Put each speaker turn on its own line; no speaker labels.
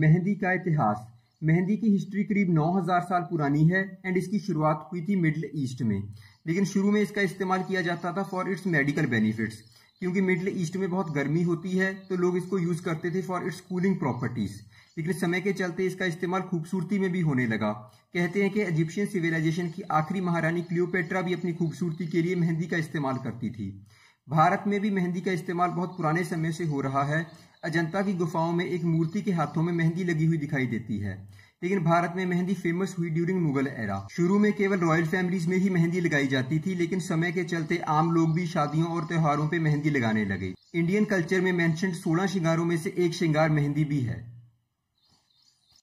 मेहंदी का इतिहास मेहंदी की हिस्ट्री करीब 9000 साल पुरानी है एंड इसकी शुरुआत हुई थी मिडल ईस्ट में लेकिन शुरू में इसका इस्तेमाल किया जाता था फॉर इट्स मेडिकल बेनिफिट्स क्योंकि मिडल ईस्ट में बहुत गर्मी होती है तो लोग इसको यूज़ करते थे फॉर इट्स कूलिंग प्रॉपर्टीज़ लेकिन समय के चलते इसका इस्तेमाल खूबसूरती में भी होने लगा कहते हैं कि इजिप्शियन सिविलाइजेशन की आखिरी महारानी क्लियोपेट्रा भी अपनी खूबसूरती के लिए मेहंदी का इस्तेमाल करती थी भारत में भी मेहंदी का इस्तेमाल बहुत पुराने समय से हो रहा है अजंता की गुफाओं में एक मूर्ति के हाथों में मेहंदी लगी हुई दिखाई देती है लेकिन भारत में मेहंदी फेमस हुई ड्यूरिंग मुगल एरा शुरू में केवल रॉयल फैमिलीज में ही मेहंदी लगाई जाती थी लेकिन समय के चलते आम लोग भी शादियों और त्योहारों पर मेहंदी लगाने लगे इंडियन कल्चर में मैंशन सोलह श्रृंगारों में से एक श्रृंगार मेहंदी भी है